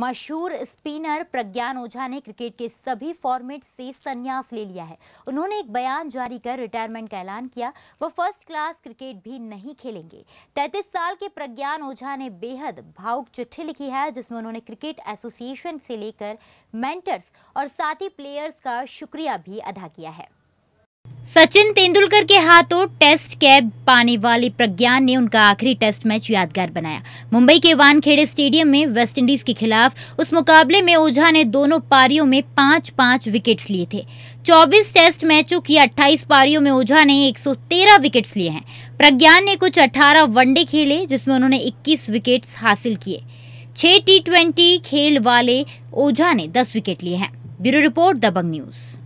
मशहूर स्पिनर प्रज्ञान ओझा ने क्रिकेट के सभी फॉर्मेट से संन्यास ले लिया है उन्होंने एक बयान जारी कर रिटायरमेंट का ऐलान किया वो फर्स्ट क्लास क्रिकेट भी नहीं खेलेंगे तैतीस साल के प्रज्ञान ओझा ने बेहद भावुक चिट्ठी लिखी है जिसमें उन्होंने क्रिकेट एसोसिएशन से लेकर मेंटर्स और साथी प्लेयर्स का शुक्रिया भी अदा किया है सचिन तेंदुलकर के हाथों टेस्ट कैब पाने वाले प्रज्ञान ने उनका आखिरी टेस्ट मैच यादगार बनाया मुंबई के वानखेड़े स्टेडियम में वेस्टइंडीज के खिलाफ उस मुकाबले में ओझा ने दोनों पारियों में पांच पांच विकेट्स लिए थे 24 टेस्ट मैचों की 28 पारियों में ओझा ने 113 विकेट्स लिए हैं प्रज्ञान ने कुछ अठारह वनडे खेले जिसमें उन्होंने इक्कीस विकेट्स हासिल किए छह टी खेल वाले ओझा ने दस विकेट लिए हैं ब्यूरो रिपोर्ट दबंग न्यूज़